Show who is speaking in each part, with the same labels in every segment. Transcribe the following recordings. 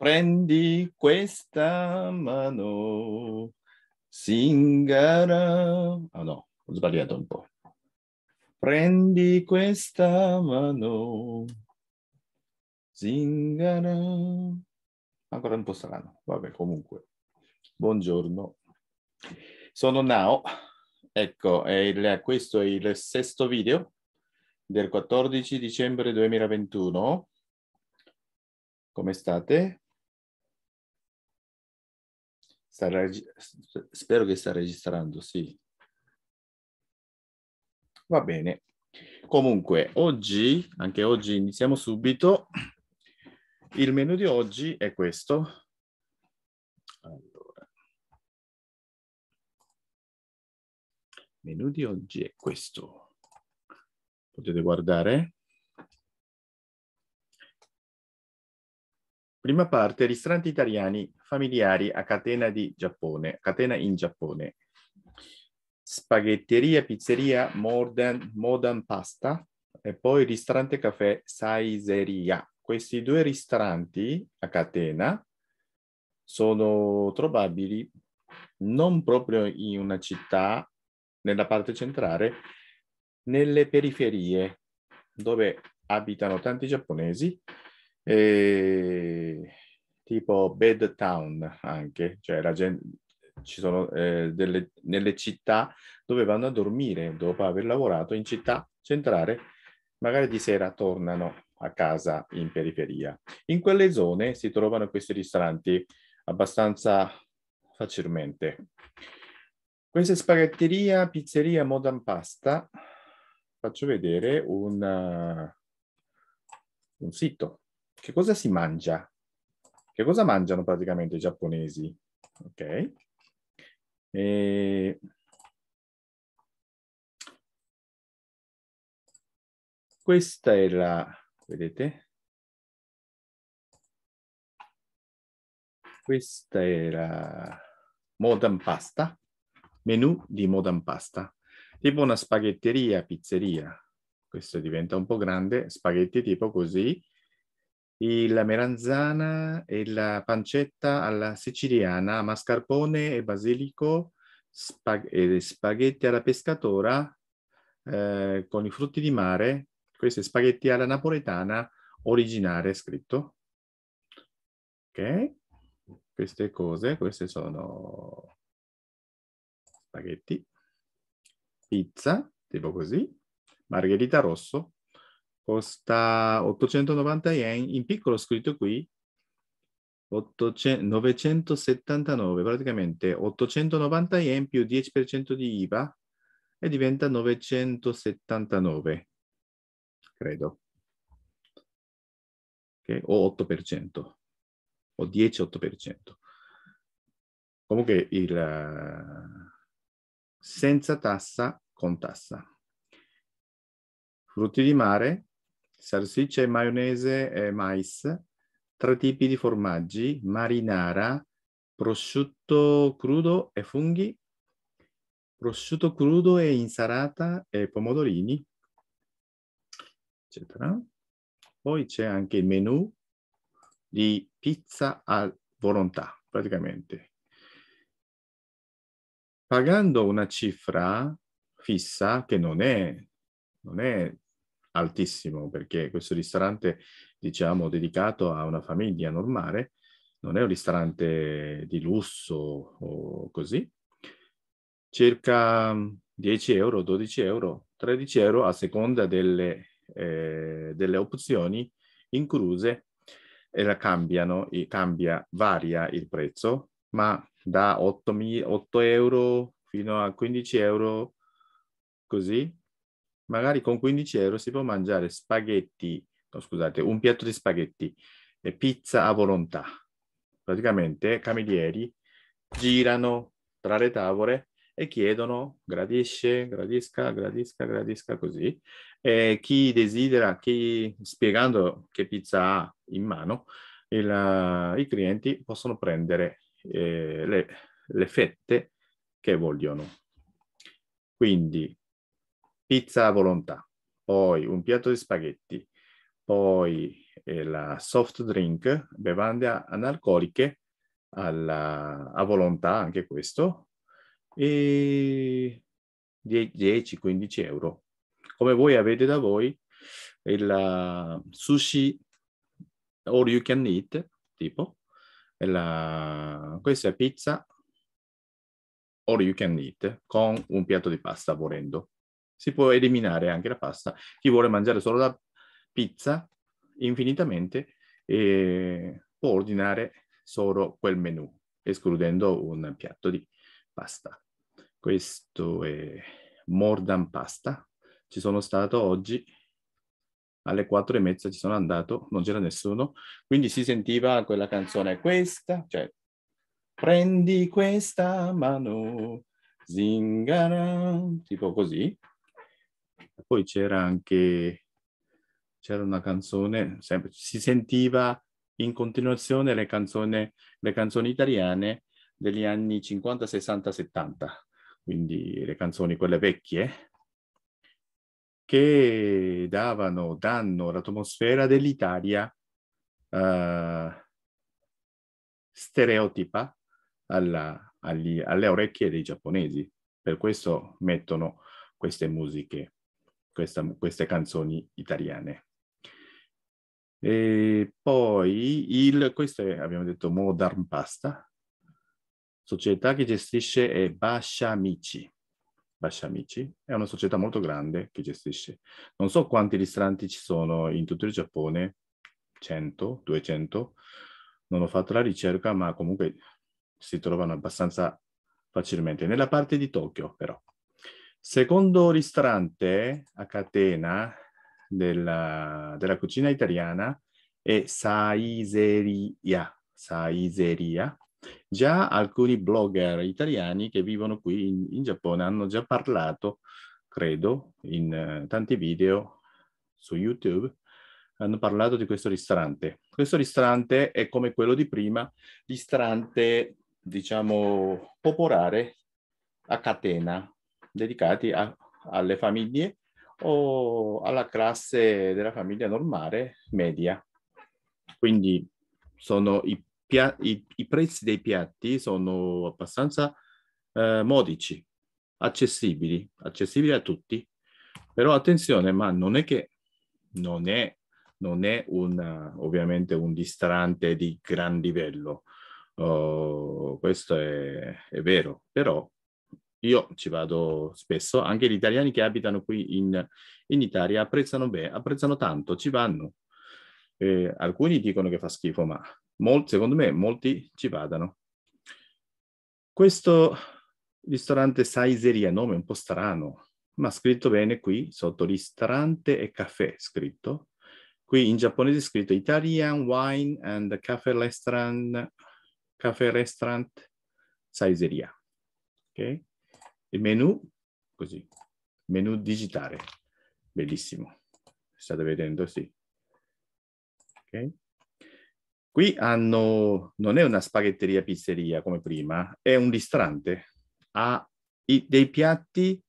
Speaker 1: Prendi questa mano,
Speaker 2: singara. Ah oh no, ho sbagliato un po'. Prendi questa mano, singara. Ancora un po' strano, vabbè comunque. Buongiorno, sono Nao. Ecco, è il, questo è il sesto video del 14 dicembre 2021. Come state?
Speaker 3: Sta reg... Spero che sta
Speaker 2: registrando, sì. Va bene. Comunque, oggi, anche oggi iniziamo subito. Il menu di oggi è questo. Allora.
Speaker 3: Il menu di oggi è questo. Potete
Speaker 2: guardare? Prima parte, ristoranti italiani familiari a catena di Giappone, catena in Giappone. Spaghetteria, pizzeria, modern, modern pasta e poi ristorante caffè Saizeria. Questi due ristoranti a catena sono trovabili non proprio in una città, nella parte centrale, nelle periferie dove abitano tanti giapponesi e tipo Bed Town anche, cioè la gente, ci sono eh, delle, nelle città dove vanno a dormire dopo aver lavorato in città centrale, magari di sera tornano a casa in periferia. In quelle zone si trovano questi ristoranti abbastanza facilmente. Questa spaghetteria, pizzeria Modern Pasta, faccio vedere un, uh, un sito che cosa si mangia? Che cosa mangiano praticamente i giapponesi? Ok.
Speaker 1: E... Questa è la, vedete?
Speaker 2: Questa è la modern pasta, menù di modern pasta, tipo una spaghetteria, pizzeria. Questo diventa un po' grande, spaghetti tipo così, la meranzana e la pancetta alla siciliana, mascarpone e basilico, spag e spaghetti alla pescatora eh, con i frutti di mare, questi spaghetti alla napoletana originale scritto. Ok? Queste cose, queste sono spaghetti, pizza, tipo così, margherita rosso, costa 890 yen, in piccolo scritto qui, 800, 979, praticamente 890 yen più 10% di IVA e diventa 979, credo, okay. o 8%, o
Speaker 3: 10-8%. Comunque il,
Speaker 2: senza tassa, con tassa. Frutti di mare, salsiccia e maionese e mais, tre tipi di formaggi, marinara, prosciutto crudo e funghi, prosciutto crudo e insalata e pomodorini, eccetera. Poi c'è anche il menu di pizza a volontà, praticamente. Pagando una cifra fissa, che non è, non è altissimo perché questo ristorante, diciamo, dedicato a una famiglia normale, non è un ristorante di lusso o così, circa 10 euro, 12 euro, 13 euro a seconda delle, eh, delle opzioni incluse e la cambiano, cambia, varia il prezzo, ma da 8, 8 euro fino a 15 euro così magari con 15 euro si può mangiare spaghetti, no, scusate, un piatto di spaghetti e pizza a volontà. Praticamente camerieri girano tra le tavole e chiedono gradisce, gradisca, gradisca, gradisca così. E chi desidera, chi spiegando che pizza ha in mano, il, i clienti possono prendere eh, le, le fette che vogliono. Quindi pizza a volontà, poi un piatto di spaghetti, poi eh, la soft drink, bevande analcoliche alla, a volontà, anche questo, e 10-15 euro. Come voi avete da voi il sushi all you can eat, tipo, la, questa è pizza all you can eat con un piatto di pasta volendo si può eliminare anche la pasta. Chi vuole mangiare solo la pizza infinitamente eh, può ordinare solo quel menù, escludendo un piatto di pasta. Questo è Mordan Pasta. Ci sono stato oggi alle quattro e mezza, ci sono andato, non c'era nessuno, quindi si sentiva quella canzone, questa, cioè prendi questa mano, zingara, tipo così. Poi c'era anche c'era una canzone, sempre, si sentiva in continuazione le canzoni, le canzoni italiane degli anni 50, 60, 70, quindi le canzoni quelle vecchie, che davano, danno l'atmosfera dell'Italia eh, stereotipa alla, agli, alle orecchie dei giapponesi. Per questo mettono queste musiche questa, queste canzoni italiane. E poi il, questo è, abbiamo detto, Modern Pasta, società che gestisce è Bascia Amici. Bascia Amici è una società molto grande che gestisce. Non so quanti ristoranti ci sono in tutto il Giappone, 100, 200, non ho fatto la ricerca, ma comunque si trovano abbastanza facilmente. Nella parte di Tokyo, però, Secondo ristorante a catena della, della cucina italiana è Saiseria. Saiseria. Già alcuni blogger italiani che vivono qui in, in Giappone hanno già parlato, credo, in uh, tanti video su YouTube, hanno parlato di questo ristorante. Questo ristorante è come quello di prima, ristorante, diciamo, popolare a catena, dedicati a, alle famiglie o alla classe della famiglia normale media. Quindi sono i, pia- i, i prezzi dei piatti sono abbastanza eh, modici, accessibili, accessibili a tutti. Però attenzione, ma non è che non è, non è un, ovviamente un distrante di gran livello, uh, questo è, è vero, però io ci vado spesso, anche gli italiani che abitano qui in, in Italia apprezzano, bene, apprezzano tanto, ci vanno. Eh, alcuni dicono che fa schifo, ma molti, secondo me molti ci vadano. Questo ristorante Saizeria, nome un po' strano, ma scritto bene qui sotto ristorante e caffè scritto. Qui in giapponese è scritto Italian Wine and Cafe Restaurant, cafe restaurant Saizeria. Okay? il menu, così, menu digitale, bellissimo, state vedendo, sì. Okay. Qui hanno, non è una spaghetteria pizzeria come prima, è un ristorante, ha i, dei piatti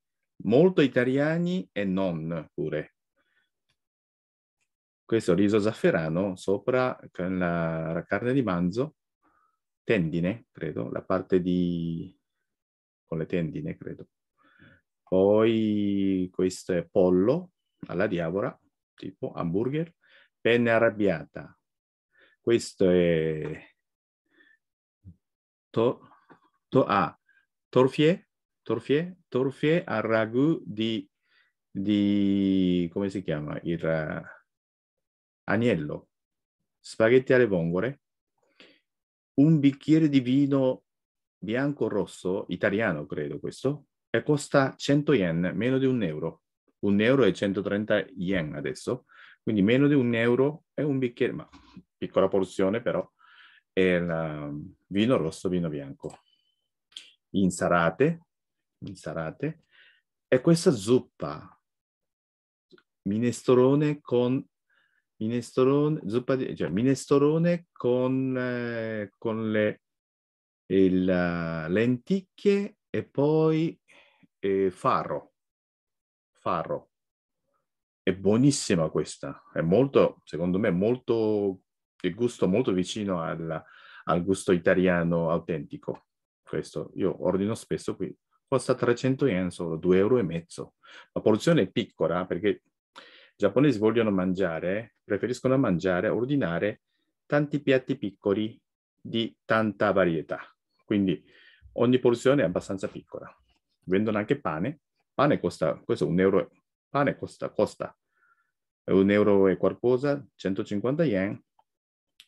Speaker 2: molto italiani e non pure. Questo riso zafferano sopra con la, la carne di manzo, tendine, credo, la parte di con le tendine, credo. Poi questo è pollo alla diavola, tipo hamburger, penne arrabbiata. Questo è to, to, ah, torfie, torfie, torfie al ragù di, di, come si chiama, il uh, agnello, spaghetti alle vongole, un bicchiere di vino bianco-rosso italiano, credo questo, e costa 100 yen, meno di un euro. Un euro e 130 yen adesso, quindi meno di un euro è un bicchiere, ma piccola porzione però, è il vino rosso, vino bianco. Insalate, insalate, e questa zuppa, minestrone con minestrone, zuppa di, cioè minestrone con, eh, con le il, lenticchie e poi eh, farro. Farro. È buonissima questa, è molto, secondo me, molto, il gusto molto vicino al, al gusto italiano autentico. Questo io ordino spesso qui, costa 300 yen, solo 2 euro e mezzo. La porzione è piccola perché i giapponesi vogliono mangiare, preferiscono mangiare, ordinare tanti piatti piccoli di tanta varietà. Quindi ogni porzione è abbastanza piccola. Vendono anche pane. Pane costa, questo un euro, pane costa, costa un euro e qualcosa, 150 yen.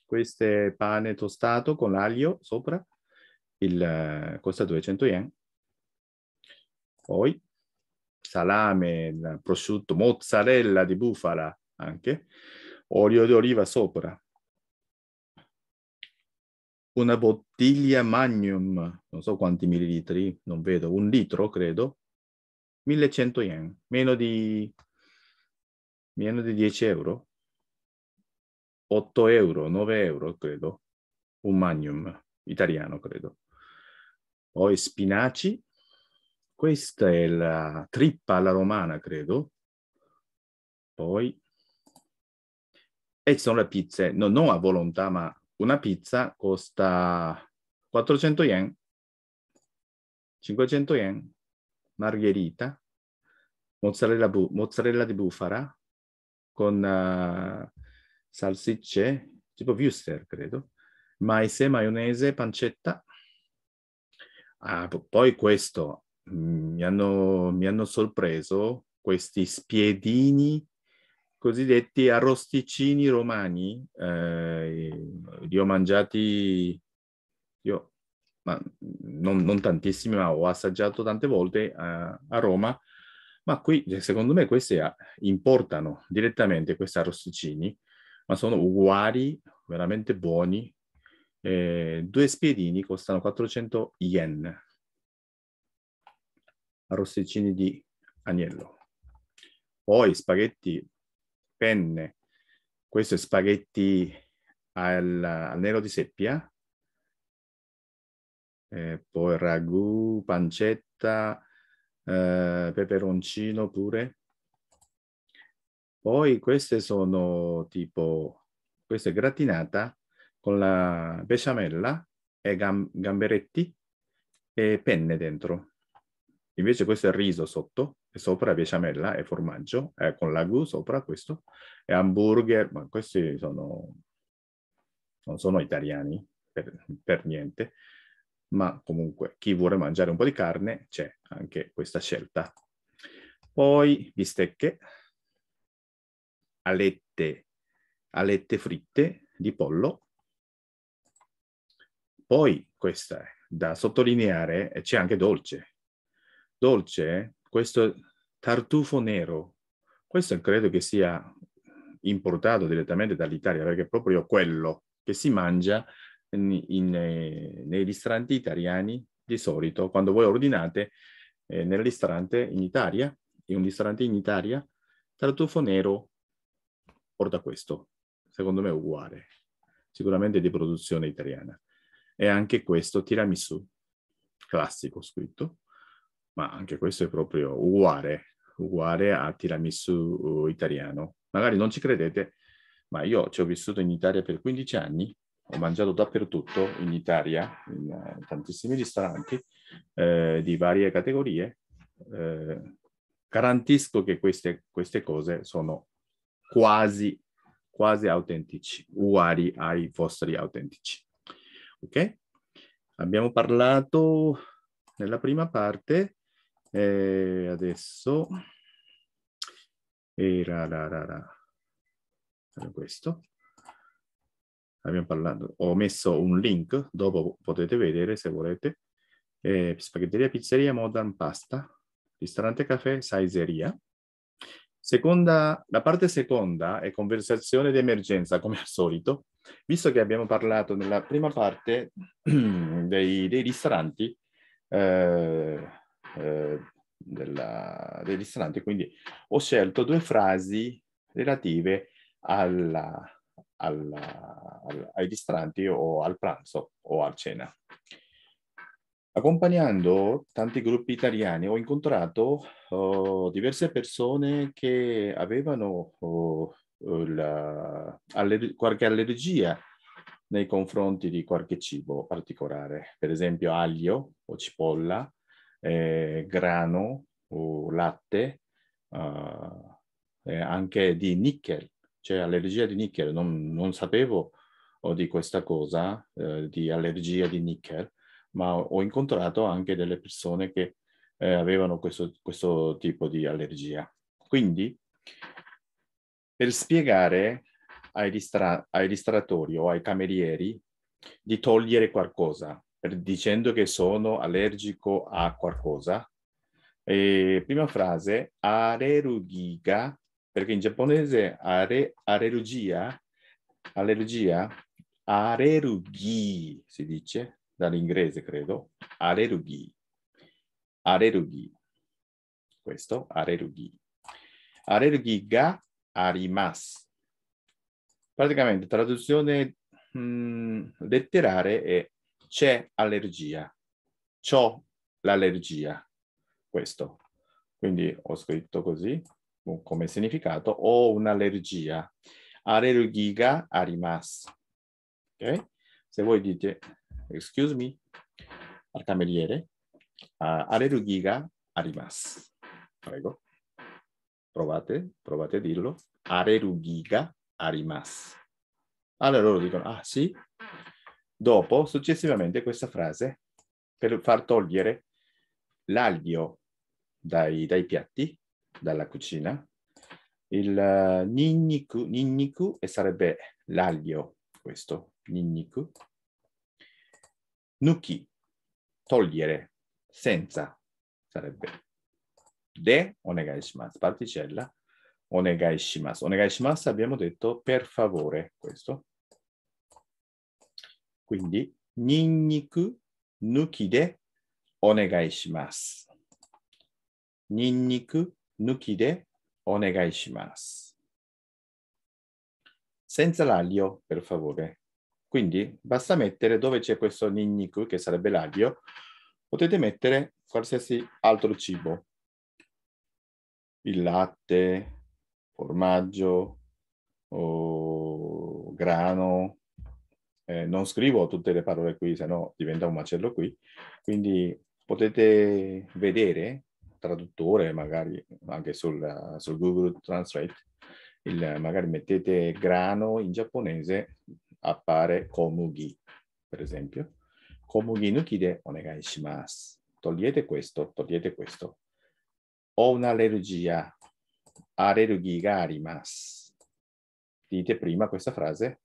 Speaker 2: Questo è pane tostato con l'aglio sopra, il, costa 200 yen. Poi salame, prosciutto, mozzarella di bufala anche, olio d'oliva sopra, una bottiglia magnum, non so quanti millilitri, non vedo, un litro credo, 1100 yen, meno di, meno di 10 euro, 8 euro, 9 euro credo, un magnum italiano credo. Poi spinaci, questa è la trippa alla romana credo, poi e ci sono le pizze, no, non a volontà ma una pizza costa 400 yen, 500 yen, margherita, mozzarella, bu- mozzarella di bufala con uh, salsicce, tipo Wuster credo, mais, maionese, pancetta. Ah, poi questo, mm, mi hanno, mi hanno sorpreso questi spiedini cosiddetti arrosticini romani, eh, li ho mangiati, io, ma non, non, tantissimi, ma ho assaggiato tante volte a, a, Roma, ma qui eh, secondo me questi importano direttamente questi arrosticini, ma sono uguali, veramente buoni. Eh, due spiedini costano 400 yen, arrosticini di agnello. Poi spaghetti penne, questo è spaghetti al, al nero di seppia, e eh, poi ragù, pancetta, eh, peperoncino pure. Poi queste sono tipo, questa è gratinata con la besciamella e gam gamberetti e penne dentro. Invece questo è il riso sotto sopra besciamella e formaggio, eh, con lagu sopra questo, e hamburger, ma questi sono, non sono italiani per, per niente, ma comunque chi vuole mangiare un po' di carne c'è anche questa scelta. Poi bistecche, alette, alette fritte di pollo. Poi questa è da sottolineare, c'è anche dolce. Dolce questo tartufo nero, questo credo che sia importato direttamente dall'Italia, perché è proprio quello che si mangia in, in, eh, nei ristoranti italiani di solito. Quando voi ordinate eh, nel ristorante in Italia, in un ristorante in Italia, tartufo nero porta questo. Secondo me è uguale, sicuramente di produzione italiana. E anche questo tiramisù classico scritto ma anche questo è proprio uguale, uguale a tiramisù uh, italiano. Magari non ci credete, ma io ci ho vissuto in Italia per 15 anni, ho mangiato dappertutto in Italia, in eh, tantissimi ristoranti eh, di varie categorie. Eh, garantisco che queste, queste cose sono quasi, quasi autentici, uguali ai vostri autentici. Ok? Abbiamo parlato nella prima parte e eh, adesso era la, la, la, questo. Abbiamo parlato, ho messo un link, dopo potete vedere se volete. Eh, spaghetteria, pizzeria, modern pasta, ristorante caffè, saizeria. Seconda, la parte seconda è conversazione d'emergenza, come al solito. Visto che abbiamo parlato nella prima parte dei, dei ristoranti, eh, eh, della, del ristorante, quindi ho scelto due frasi relative alla, alla, ai ristoranti o al pranzo o al cena. Accompagnando tanti gruppi italiani ho incontrato oh, diverse persone che avevano oh, la, aller qualche allergia nei confronti di qualche cibo particolare, per esempio aglio o cipolla eh, grano o latte, uh, eh, anche di nickel, cioè allergia di nickel, non, non sapevo oh, di questa cosa, eh, di allergia di nickel, ma ho incontrato anche delle persone che eh, avevano questo, questo tipo di allergia. Quindi, per spiegare ai, distra- ai distratori o ai camerieri di togliere qualcosa dicendo che sono allergico a qualcosa. E prima frase, arerugiga, perché in giapponese are, arerugia, allergia, arerughi si dice, dall'inglese credo, arerughi, arerughi, questo, arerughi. ga arimasu. Praticamente traduzione mh, mm, letterale è c'è allergia, ciò l'allergia, questo. Quindi ho scritto così come significato, ho un'allergia. Allergiga arimas. Ok? Se voi dite, excuse me, al cameriere, uh, allergiga arimas. Prego. Provate, provate a dirlo. Allergiga arimas. Allora loro dicono, ah sì, Dopo, successivamente, questa frase, per far togliere l'aglio dai, dai piatti, dalla cucina, il eh, ninniku, ninniku e sarebbe l'aglio, questo, ninniku. Nuki, togliere, senza, sarebbe de, onegai shimasu, particella, onegai shimasu, onegai shimasu abbiamo detto per favore, questo. Quindi, ninnik nuki de onegai shimasu. Ninnik nuki de onegai shimasu. Senza l'aglio, per favore. Quindi basta mettere dove c'è questo ninnik, che sarebbe l'aglio, potete mettere qualsiasi altro cibo. Il latte, formaggio, grano, eh, non scrivo tutte le parole qui, sennò diventa un macello qui, quindi potete vedere, traduttore magari anche sul, sul Google Translate, il, magari mettete grano in giapponese, appare komugi, per esempio. Komugi nuki de onegai shimasu. Togliete questo, togliete questo. Ho un'allergia, allergia arimasu. Dite prima questa frase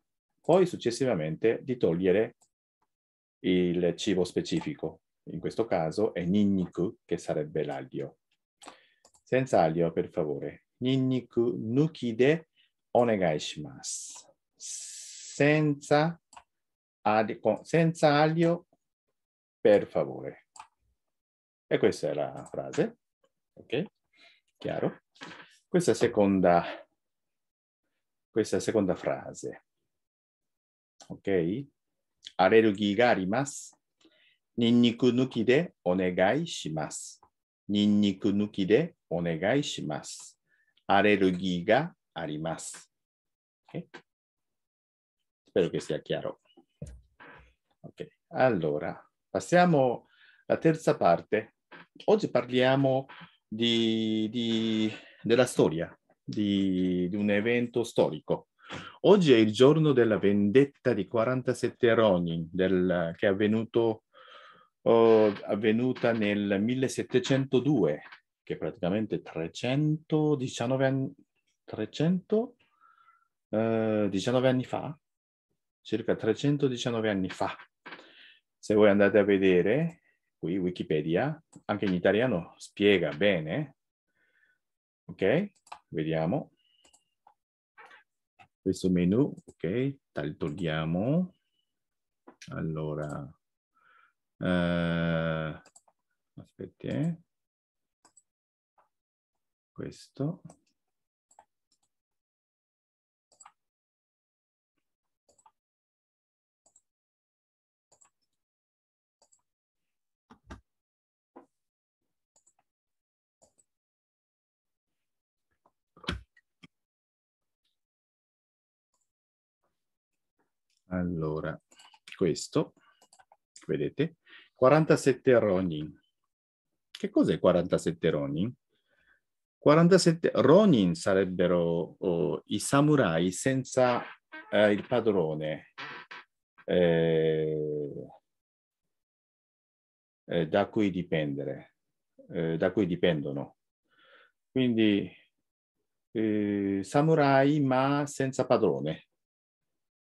Speaker 2: poi successivamente di togliere il cibo specifico, in questo caso è ninniku che sarebbe l'aglio. Senza aglio, per favore. Ninniku nuki de onegai shimasu. Senza aglio, senza aglio per favore. E questa è la frase. Ok? Chiaro? Questa seconda, questa seconda frase. OK? アレルギーがあります。ニンニク抜きでお願いします。ニンニク抜きでお願いします。アレルギーがあります。Okay? che sia chiaro. Ok, allora passiamo alla terza parte. Oggi parliamo di, di, della storia, di, di un evento storico. Oggi è il giorno della vendetta di 47 Ronin, del, che è avvenuto, oh, avvenuta nel 1702, che è praticamente 319 anni, 319 anni fa, circa 319 anni fa. Se voi andate a vedere qui Wikipedia, anche in italiano spiega bene, ok? Vediamo questo menu, ok, togliamo,
Speaker 1: allora, eh, aspetta, eh. questo, Allora, questo,
Speaker 2: vedete, 47 Ronin. Che cos'è 47 Ronin? 47 Ronin sarebbero oh, i samurai senza eh, il padrone. Eh, eh, da cui dipendere, eh, da cui dipendono. Quindi eh, samurai ma senza padrone.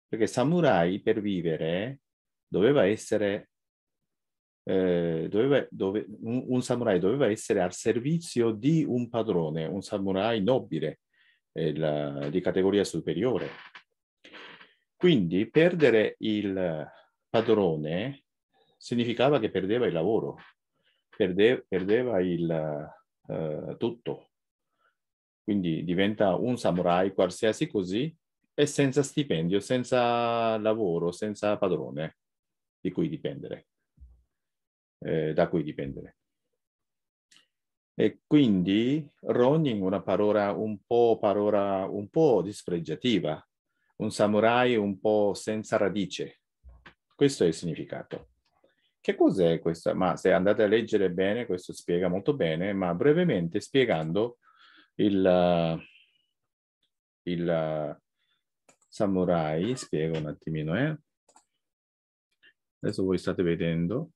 Speaker 2: Perché samurai per vivere doveva essere, eh, doveva, dove, un, un, samurai doveva essere al servizio di un padrone, un samurai nobile, eh, la, di categoria superiore. Quindi perdere il padrone significava che perdeva il lavoro, perde, perdeva il, eh, tutto. Quindi diventa un samurai qualsiasi così e senza stipendio, senza lavoro, senza padrone di cui dipendere, eh, da cui dipendere. E quindi ronin una parola un po', parola un po' dispregiativa, un samurai un po' senza radice. Questo è il significato. Che cos'è questa? Ma se andate a leggere bene, questo spiega molto bene, ma brevemente spiegando il, il samurai, spiego un attimino, eh. Adesso voi state vedendo,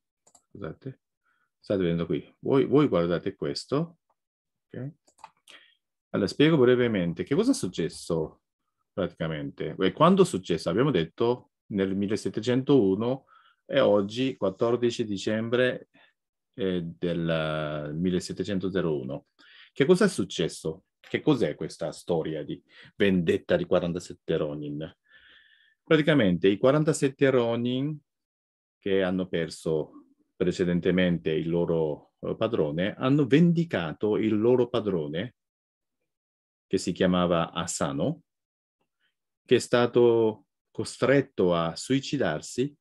Speaker 2: scusate, state vedendo qui, voi, voi guardate questo, okay. Allora, spiego brevemente che cosa è successo praticamente. E quando è successo? Abbiamo detto nel 1701 e oggi 14 dicembre eh, del 1701. Che cosa è successo? Che cos'è questa storia di vendetta di 47 Ronin? Praticamente i 47 Ronin che hanno perso precedentemente il loro eh, padrone hanno vendicato il loro padrone che si chiamava Asano, che è stato costretto a suicidarsi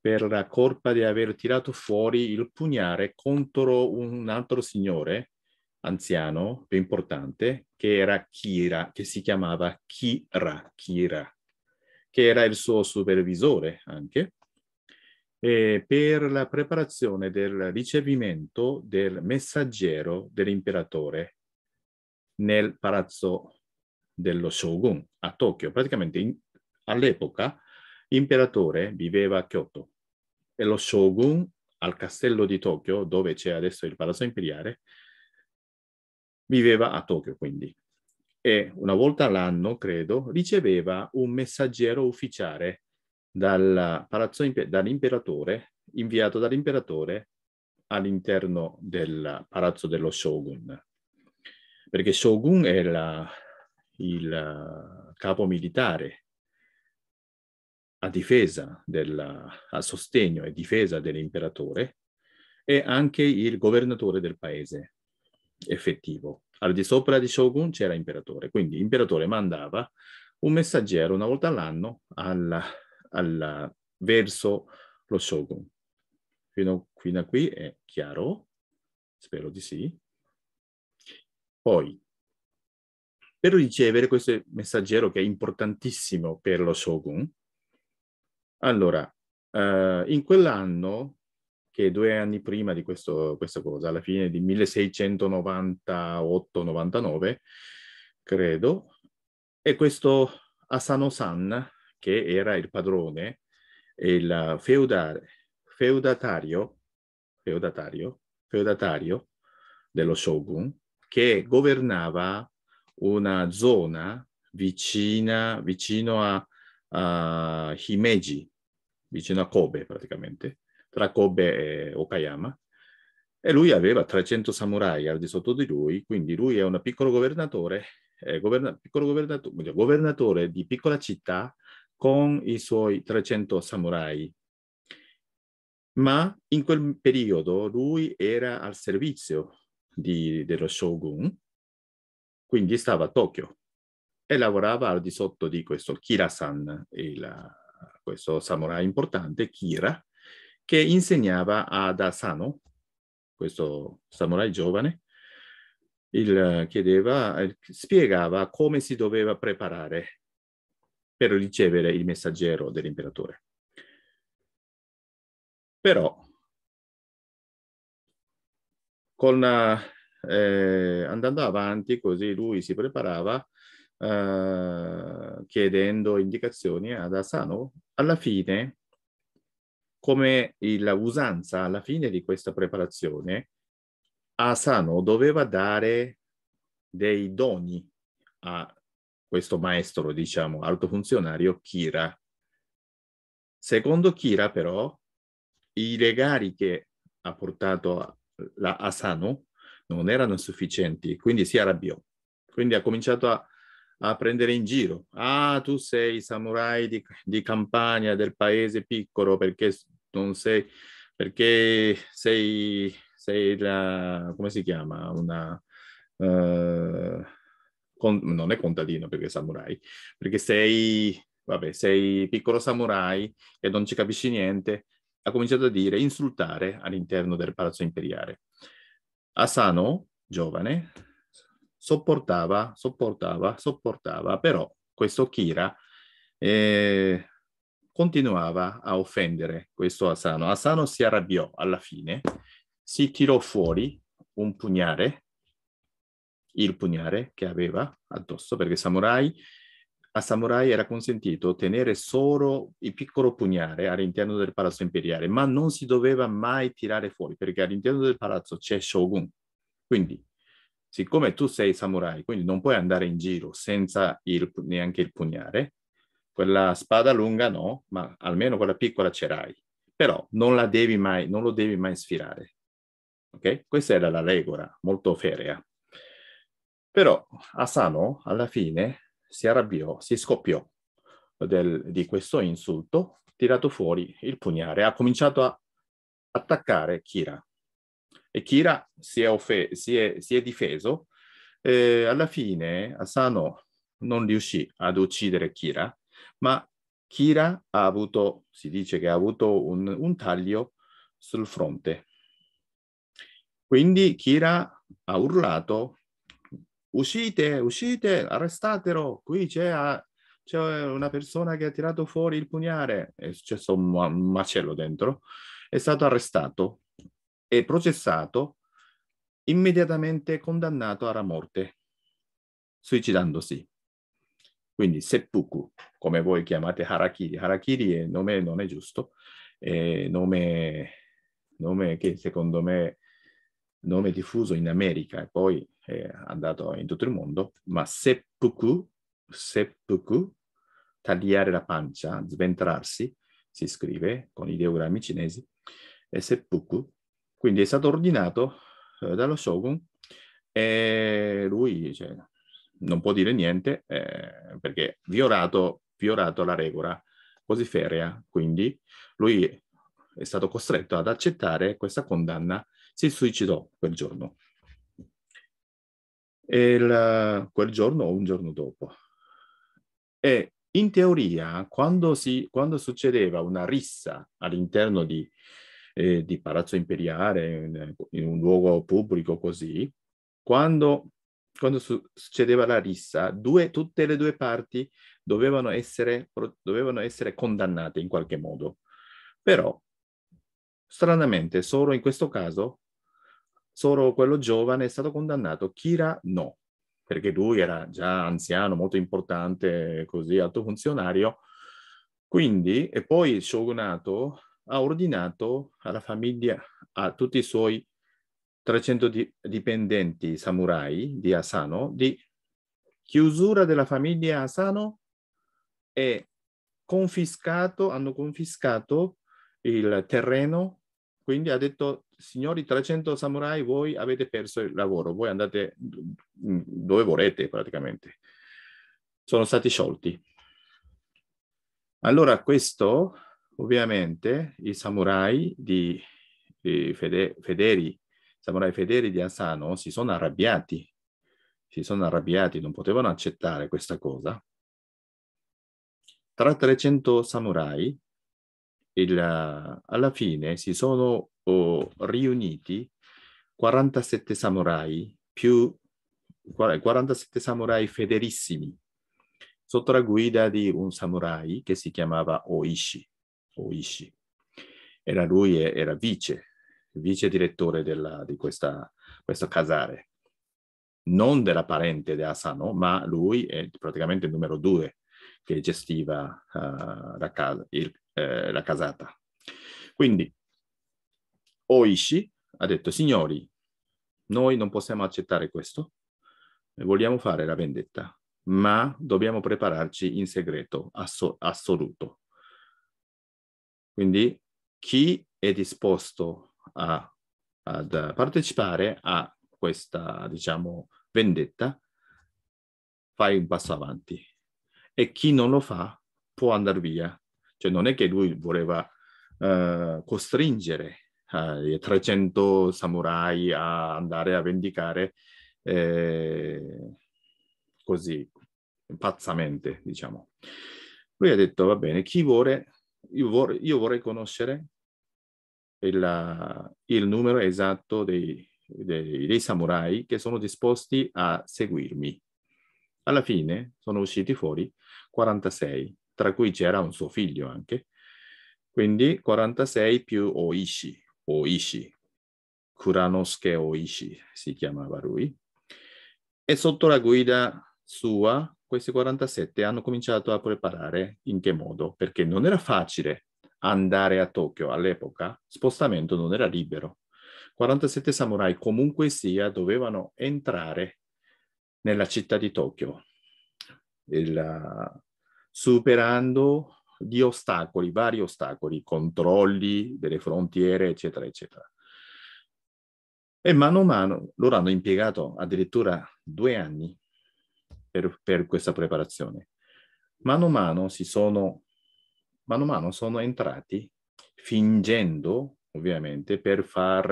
Speaker 2: per la colpa di aver tirato fuori il pugnale contro un altro signore anziano, più importante, che era Kira, che si chiamava Kira, Kira che era il suo supervisore anche, eh, per la preparazione del ricevimento del messaggero dell'imperatore nel palazzo dello shogun a Tokyo. Praticamente in, all'epoca l'imperatore viveva a Kyoto e lo shogun al castello di Tokyo, dove c'è adesso il palazzo imperiale, Viveva a Tokyo quindi e una volta all'anno, credo, riceveva un messaggero ufficiale dal palazzo, dall'imperatore, inviato dall'imperatore all'interno del palazzo dello shogun. Perché shogun è la, il capo militare a difesa, del, a sostegno e difesa dell'imperatore e anche il governatore del paese effettivo. Al di sopra di Shogun c'era imperatore, quindi l'imperatore mandava un messaggero una volta all'anno alla, alla, verso lo Shogun. Fino, fino a qui è chiaro? Spero di sì. Poi, per ricevere questo messaggero che è importantissimo per lo Shogun, allora, eh, in quell'anno che due anni prima di questo, questa cosa, alla fine di 1698-99, credo, e questo Asano San, che era il padrone, il feudale, feudatario, feudatario, feudatario dello shogun, che governava una zona vicina, vicino a, a Himeji, vicino a Kobe praticamente, tra Kobe e Okayama, e lui aveva 300 samurai al di sotto di lui, quindi lui è un piccolo governatore, eh, governa, piccolo governatore, governatore di piccola città con i suoi 300 samurai. Ma in quel periodo lui era al servizio di, dello shogun, quindi stava a Tokyo e lavorava al di sotto di questo Kira-san, il, questo samurai importante, Kira, che insegnava ad Asano, questo samurai giovane, il, eh, chiedeva, eh, spiegava come si doveva preparare per ricevere il messaggero dell'imperatore. Però, con, eh, eh, andando avanti così, lui si preparava eh, chiedendo indicazioni ad Asano. Alla fine come la usanza alla fine di questa preparazione, Asano doveva dare dei doni a questo maestro, diciamo, alto funzionario Kira. Secondo Kira, però, i regali che ha portato la Asano non erano sufficienti, quindi si arrabbiò. Quindi ha cominciato a, a prendere in giro. Ah, tu sei samurai di, di campagna del paese piccolo perché non sei, perché sei, sei la, come si chiama, una, uh, con, non è contadino perché è samurai, perché sei, vabbè, sei piccolo samurai e non ci capisci niente, ha cominciato a dire, insultare all'interno del palazzo imperiale. Asano, giovane, sopportava, sopportava, sopportava, però questo Kira eh, continuava a offendere questo Asano. Asano si arrabbiò alla fine, si tirò fuori un pugnale, il pugnale che aveva addosso, perché samurai, a samurai era consentito tenere solo il piccolo pugnale all'interno del palazzo imperiale, ma non si doveva mai tirare fuori, perché all'interno del palazzo c'è Shogun. Quindi, siccome tu sei samurai, quindi non puoi andare in giro senza il, neanche il pugnale, quella spada lunga no, ma almeno quella piccola ce l'hai. Però non la devi mai, non lo devi mai sfirare. Ok? Questa era la regola, molto ferrea. Però Asano alla fine si arrabbiò, si scoppiò del, di questo insulto, tirato fuori il pugnale, ha cominciato a attaccare Kira. E Kira si è, offe- si è, si è difeso. alla fine Asano non riuscì ad uccidere Kira, ma Kira ha avuto, si dice che ha avuto un, un taglio sul fronte. Quindi Kira ha urlato, uscite, uscite, arrestatelo, qui c'è c'è una persona che ha tirato fuori il pugnale, è successo un, un macello dentro, è stato arrestato e processato, immediatamente condannato alla morte, suicidandosi. Quindi seppuku, come voi chiamate harakiri. Harakiri è nome non è giusto, è nome, nome che secondo me nome diffuso in America e poi è andato in tutto il mondo, ma seppuku, seppuku, tagliare la pancia, sventrarsi, si scrive con i ideogrammi cinesi, e seppuku. Quindi è stato ordinato eh, dallo shogun e lui cioè, non può dire niente eh, perché violato, violato la regola così ferrea. Quindi lui è stato costretto ad accettare questa condanna, si suicidò quel giorno. Il, quel giorno o un giorno dopo. E in teoria, quando, si, quando succedeva una rissa all'interno di, eh, di Palazzo Imperiale, in, in un luogo pubblico così, quando quando su- succedeva la rissa, due, tutte le due parti dovevano essere, pro- dovevano essere condannate in qualche modo. Però, stranamente, solo in questo caso, solo quello giovane è stato condannato, Kira no, perché lui era già anziano, molto importante, così, alto funzionario. Quindi, e poi il shogunato ha ordinato alla famiglia, a tutti i suoi 300 di, dipendenti samurai di Asano, di chiusura della famiglia Asano e confiscato, hanno confiscato il terreno, quindi ha detto signori 300 samurai voi avete perso il lavoro, voi andate dove volete praticamente. Sono stati sciolti. Allora questo ovviamente i samurai di, di fede, fedeli samurai fedeli di Asano oh, si sono arrabbiati, si sono arrabbiati, non potevano accettare questa cosa. Tra 300 samurai, il, alla fine si sono oh, riuniti 47 samurai più 47 samurai federissimi sotto la guida di un samurai che si chiamava Oishi. Oishi. Era lui era vice vice direttore della, di questa, questo casare, non della parente di Asano, ma lui è praticamente il numero due che gestiva uh, la, casa, il, eh, la casata. Quindi Oishi ha detto, signori, noi non possiamo accettare questo, vogliamo fare la vendetta, ma dobbiamo prepararci in segreto asso- assoluto. Quindi chi è disposto a, ad partecipare a questa, diciamo, vendetta, fai un passo avanti. E chi non lo fa può andare via. Cioè non è che lui voleva uh, costringere uh, eh, 300 samurai a andare a vendicare eh, così, pazzamente, diciamo. Lui ha detto, va bene, chi vuole, io vorrei, io vorrei conoscere il, il numero esatto dei, dei, dei, samurai che sono disposti a seguirmi. Alla fine sono usciti fuori 46, tra cui c'era un suo figlio anche. Quindi 46 più Oishi, Oishi, Kuranosuke Oishi si chiamava lui. E sotto la guida sua, questi 47 hanno cominciato a preparare in che modo, perché non era facile andare a Tokyo all'epoca, spostamento non era libero. 47 samurai comunque sia dovevano entrare nella città di Tokyo, il, superando gli ostacoli, vari ostacoli, controlli delle frontiere, eccetera, eccetera. E mano a mano loro hanno impiegato addirittura due anni per, per questa preparazione. Mano a mano si sono mano a mano sono entrati, fingendo ovviamente per far,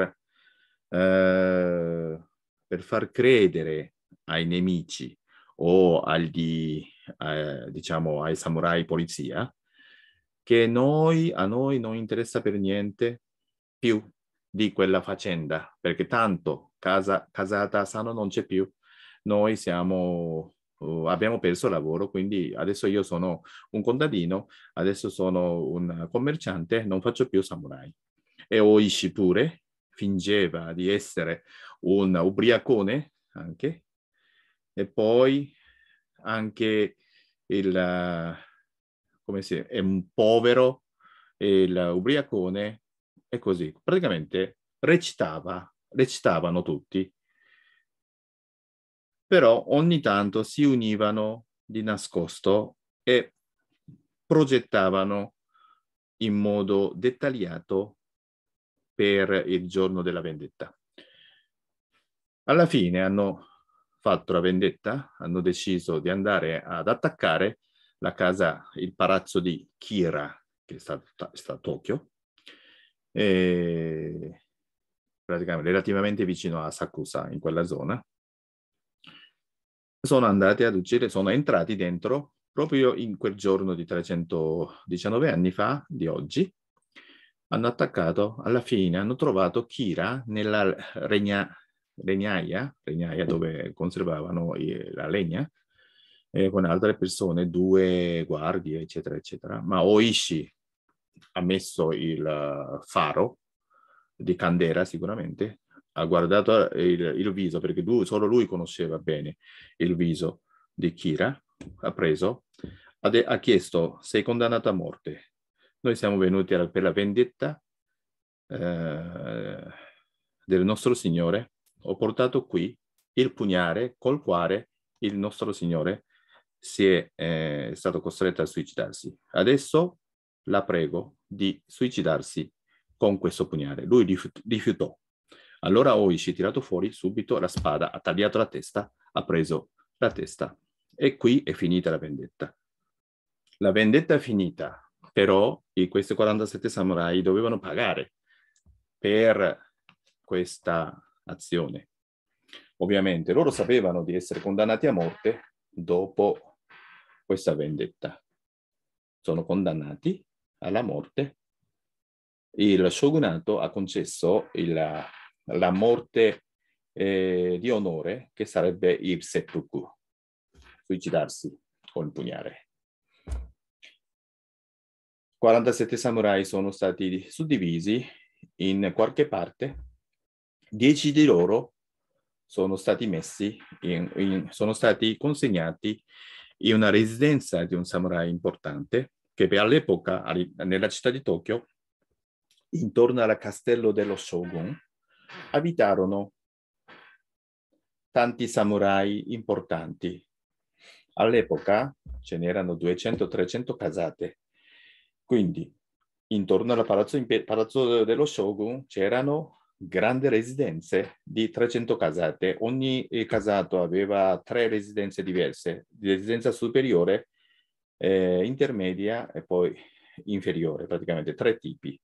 Speaker 2: eh, per far credere ai nemici o al eh, diciamo, ai samurai polizia che noi, a noi non interessa per niente più di quella faccenda, perché tanto casa, casata sano non c'è più, noi siamo uh, abbiamo perso il lavoro, quindi adesso io sono un contadino, adesso sono un commerciante, non faccio più samurai. E Oishi pure fingeva di essere un ubriacone anche, e poi anche il, come si è un povero, il ubriacone, e così. Praticamente recitava, recitavano tutti però ogni tanto si univano di nascosto e progettavano in modo dettagliato per il giorno della vendetta. Alla fine hanno fatto la vendetta, hanno deciso di andare ad attaccare la casa, il palazzo di Kira, che sta, sta a Tokyo, praticamente relativamente vicino a Sakusa, in quella zona, sono andati ad uccidere, sono entrati dentro proprio in quel giorno di 319 anni fa, di oggi, hanno attaccato, alla fine hanno trovato Kira nella regna, regnaia, regnaia dove conservavano la legna, eh, con altre persone, due guardie, eccetera, eccetera. Ma Oishi ha messo il eh, faro di Candera sicuramente ha guardato eh, il, il viso, perché lui, solo lui conosceva bene il viso di Kira, ha preso, ha, de- ha chiesto, sei condannato a morte. Noi siamo venuti alla, per la vendetta eh, del nostro Signore, ho portato qui il pugnale col quale il nostro Signore si è, eh, è stato costretto a suicidarsi. Adesso la prego di suicidarsi con questo pugnale. Lui rifiutò. Allora Oishi ha tirato fuori subito la spada, ha tagliato la testa, ha preso la testa e qui è finita la vendetta. La vendetta è finita, però questi 47 samurai dovevano pagare per questa azione. Ovviamente loro sapevano di essere condannati a morte dopo questa vendetta. Sono condannati alla morte. Il shogunato ha concesso il la morte eh, di onore, che sarebbe il seppuku, suicidarsi o impugnare. 47 samurai sono stati suddivisi in qualche parte, 10 di loro sono stati messi, in, in, sono stati consegnati in una residenza di un samurai importante che per all'epoca nella città di Tokyo, intorno al castello dello Shogun, abitarono tanti samurai importanti. All'epoca ce n'erano 200-300 casate, quindi intorno al palazzo, palazzo dello Shogun c'erano grandi residenze di 300 casate. Ogni eh, casato aveva tre residenze diverse, residenza superiore, eh, intermedia e poi inferiore, praticamente tre tipi.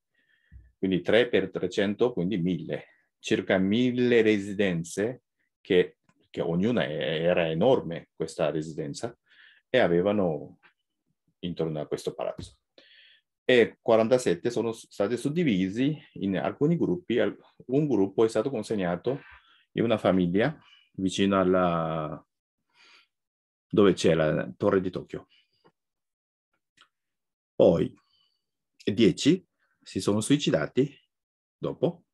Speaker 2: Quindi 3 per 300, quindi 1000 circa mille residenze, che, che ognuna era enorme questa residenza, e avevano intorno a questo palazzo. E 47 sono stati suddivisi in alcuni gruppi. Un gruppo è stato consegnato in una famiglia vicino alla dove c'è la torre di Tokyo. Poi 10 si sono suicidati dopo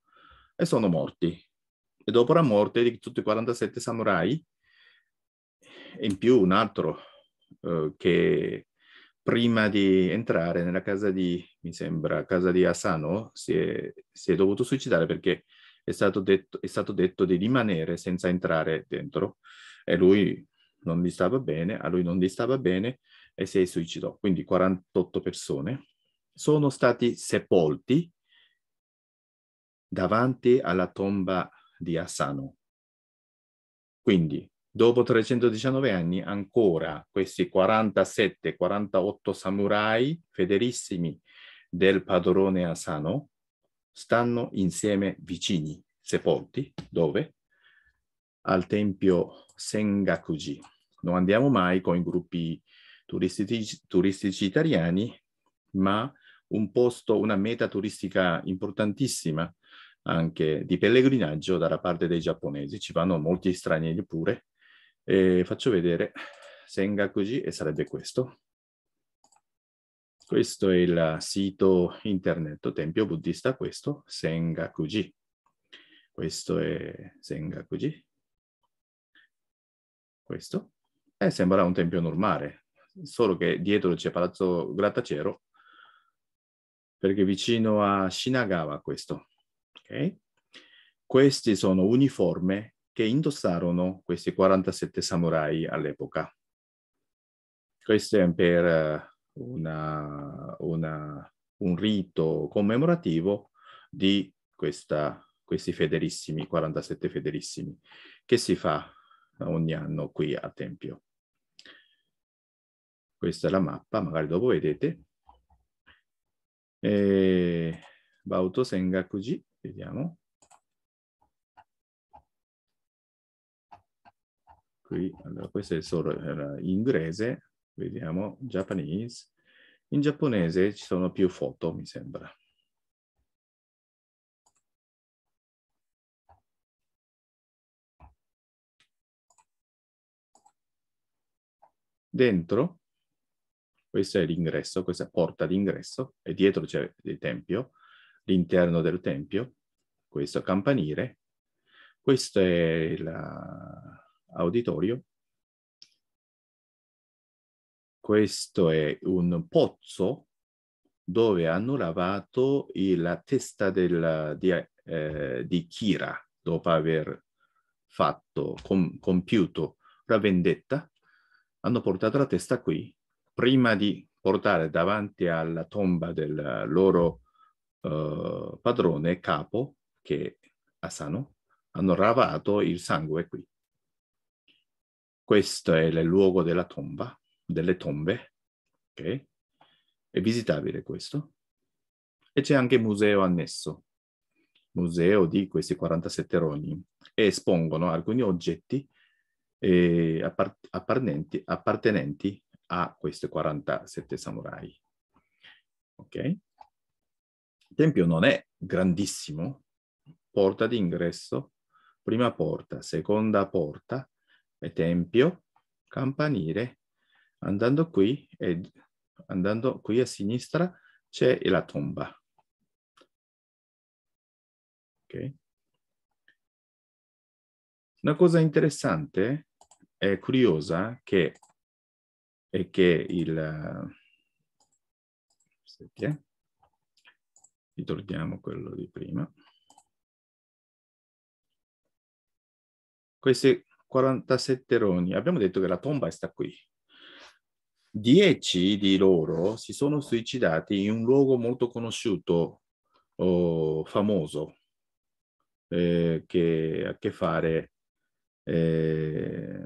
Speaker 2: e sono morti. E dopo la morte di tutti i 47 samurai, in più un altro eh, che prima di entrare nella casa di, mi sembra, casa di Asano, si è, si è dovuto suicidare perché è stato, detto, è stato detto di rimanere senza entrare dentro e lui non gli stava bene, a lui non gli stava bene e si è suicidato. Quindi 48 persone sono stati sepolti davanti alla tomba di Asano. Quindi, dopo 319 anni, ancora questi 47-48 samurai federissimi del padrone Asano stanno insieme vicini, sepolti, dove? Al tempio Sengakuji. Non andiamo mai con i gruppi turistici, turistici italiani, ma un posto, una meta turistica importantissima anche di pellegrinaggio dalla parte dei giapponesi, ci vanno molti stranieri pure. E faccio vedere Sengakuji e sarebbe questo. Questo è il sito internet, tempio buddista questo, Sengakuji. Questo è Sengakuji. Questo. E eh, sembra un tempio normale, solo che dietro c'è Palazzo Grattacero, perché vicino a Shinagawa questo, Okay? Questi sono uniforme che indossarono questi 47 samurai all'epoca. Questo è per eh, una, una, un rito commemorativo di questa, questi federissimi, 47 federissimi, che si fa ogni anno qui a Tempio. Questa è la mappa, magari dopo vedete. E... Bauto
Speaker 3: Sengakuji Vediamo.
Speaker 2: Qui, allora, questo è solo inglese, vediamo, Japanese.
Speaker 1: In giapponese ci sono più foto, mi sembra. Dentro,
Speaker 2: questo è l'ingresso, questa è porta d'ingresso, e dietro c'è il tempio, l'interno del tempio, questo campanile, questo è
Speaker 3: l'auditorio, uh, questo è
Speaker 2: un pozzo dove hanno lavato la testa della, uh, di, eh, di, Kira dopo aver fatto, com, compiuto la vendetta, hanno portato la testa qui prima di portare davanti alla tomba del uh, loro eh, padrone capo, che Asano, hanno lavato il sangue qui. Questo è il luogo della tomba, delle tombe, ok? È visitabile questo. E c'è anche museo annesso, museo di questi 47 roni, e espongono alcuni oggetti eh, appartenenti, appartenenti a questi 47 samurai. Ok? Il tempio non è grandissimo, porta d'ingresso, prima porta, seconda porta, e tempio, campanile. Andando qui, e, andando qui a sinistra c'è la tomba.
Speaker 3: Ok? Una cosa interessante e curiosa che, è che il... Eh,
Speaker 1: Aspetta, ritorniamo a quello di prima. Questi
Speaker 2: 47 roni, abbiamo detto che la tomba sta qui. Dieci di loro si sono suicidati in un luogo molto conosciuto, oh, famoso, eh, che ha a che fare eh,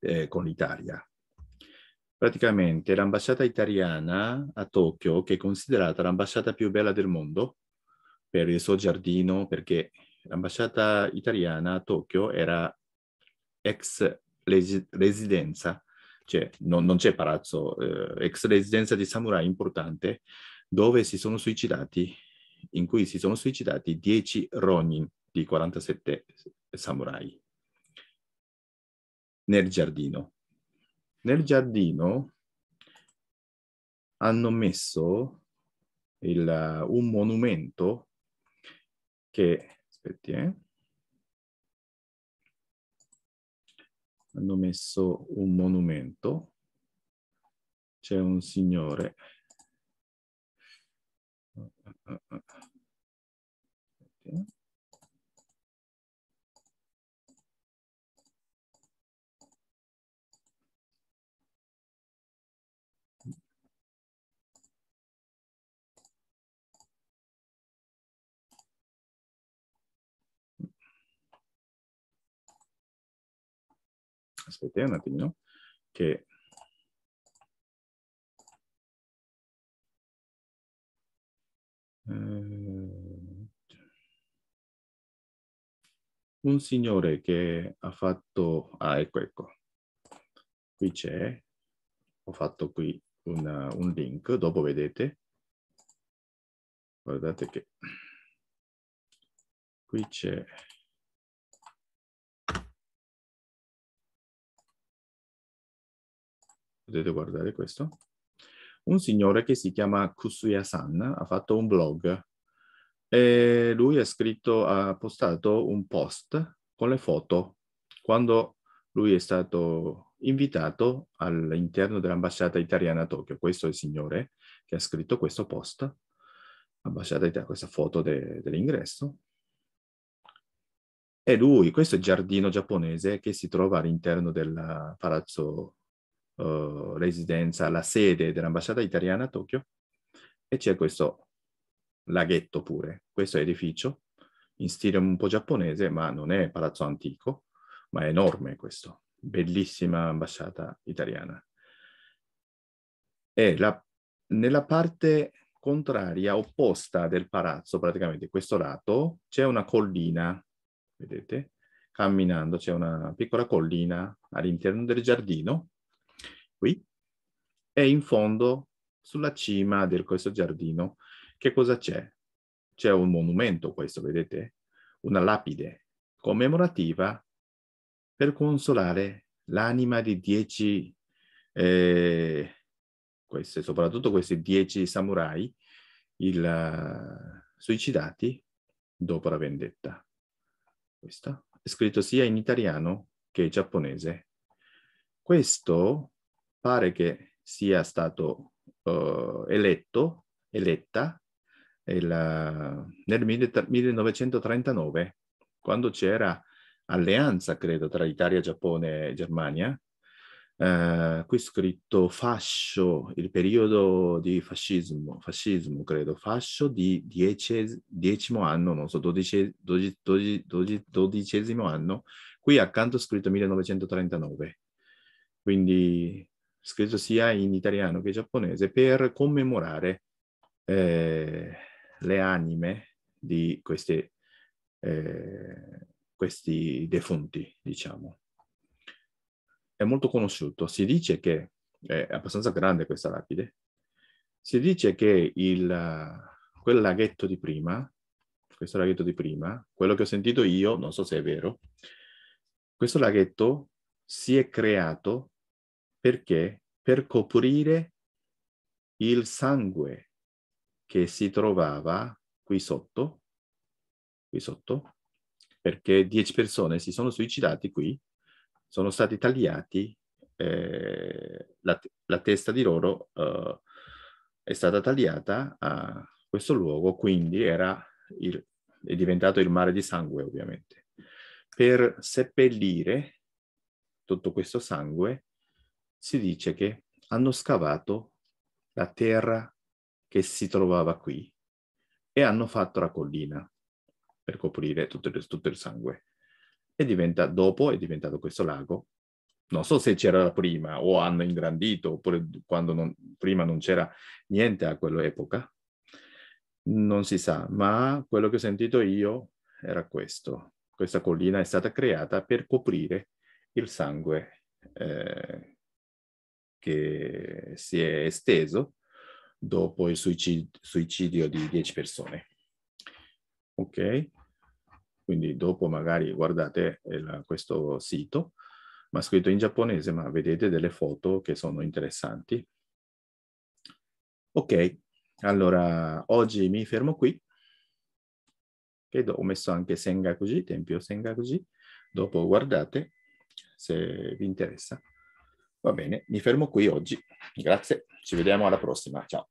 Speaker 2: eh, con l'Italia. Praticamente l'ambasciata italiana a Tokyo, che è considerata l'ambasciata più bella del mondo per il suo giardino, perché l'ambasciata italiana a Tokyo era ex residenza, cioè non, non c'è palazzo, eh, ex residenza di samurai importante, dove si sono suicidati, in cui si sono suicidati 10 ronin di 47 samurai nel giardino nel giardino
Speaker 3: hanno messo il, uh, un monumento che, aspetti, eh, hanno messo un monumento,
Speaker 1: c'è un signore, ah, ah, ah, aspetta eh, un attimino, che eh, un signore
Speaker 3: che ha fatto, ah ecco ecco, qui c'è, ho fatto qui una, un link, dopo vedete, guardate
Speaker 1: che qui c'è potete guardare
Speaker 2: questo, un signore che si chiama Kusuya-san ha fatto un blog e lui ha scritto, ha postato un post con le foto quando lui è stato invitato all'interno dell'ambasciata italiana a Tokyo. Questo è il signore che ha scritto questo post, ambasciata italiana, questa foto de, dell'ingresso. E lui, questo è il giardino giapponese che si trova all'interno del palazzo eh, residenza, la sede dell'ambasciata italiana a Tokyo e c'è questo laghetto pure, questo edificio in stile un po' giapponese, ma non è palazzo antico, ma è enorme questo, bellissima ambasciata italiana. E la, nella parte contraria, opposta del palazzo, praticamente questo lato, c'è una collina, vedete? Camminando c'è una piccola collina all'interno del giardino qui, e in fondo, sulla cima di questo giardino, che cosa c'è? C'è un monumento, questo vedete? Una lapide commemorativa per consolare l'anima di dieci, eh, queste, soprattutto questi dieci samurai, il, eh, suicidati dopo la vendetta. Questo è scritto sia in italiano che in giapponese. Questo pare che sia stato uh, eletto, eletta il, nel 1939, quando c'era alleanza, credo, tra Italia, Giappone e Germania. Uh, qui scritto fascio, il periodo di fascismo, fascismo credo, fascio di dieci, decimo anno, non so, dodici, dodici, dodici, dodicesimo anno, qui accanto scritto 1939. Quindi scritto sia in italiano che in giapponese, per commemorare eh, le anime di queste, eh, questi defunti, diciamo. È molto conosciuto. Si dice che, è abbastanza grande questa lapide, si dice che il, quel laghetto di prima, questo laghetto di prima, quello che ho sentito io, non so se è vero, questo laghetto si è creato perché? Per coprire il sangue che si trovava qui sotto, qui sotto, perché dieci persone si sono suicidate qui, sono stati tagliati, eh, la, la, testa di loro eh, è stata tagliata a questo luogo, quindi era il, è diventato il mare di sangue ovviamente. Per seppellire tutto questo sangue si dice che hanno scavato la terra che si trovava qui e hanno fatto la collina per coprire tutto il, tutto il sangue. E diventa, dopo è diventato questo lago. Non so se c'era prima o hanno ingrandito oppure quando non, prima non c'era niente a quell'epoca. Non si sa, ma quello che ho sentito io era questo. Questa collina è stata creata per coprire il sangue eh, che si è esteso dopo il suicidio di 10 persone. Ok? Quindi dopo magari guardate il, eh, questo sito, ma scritto in giapponese, ma vedete delle foto che sono interessanti. Ok, allora oggi mi fermo qui. ho messo anche Sengakuji, Tempio Sengakuji. Dopo guardate se vi interessa. Va bene, mi fermo qui oggi.
Speaker 1: Grazie, ci vediamo alla prossima. Ciao.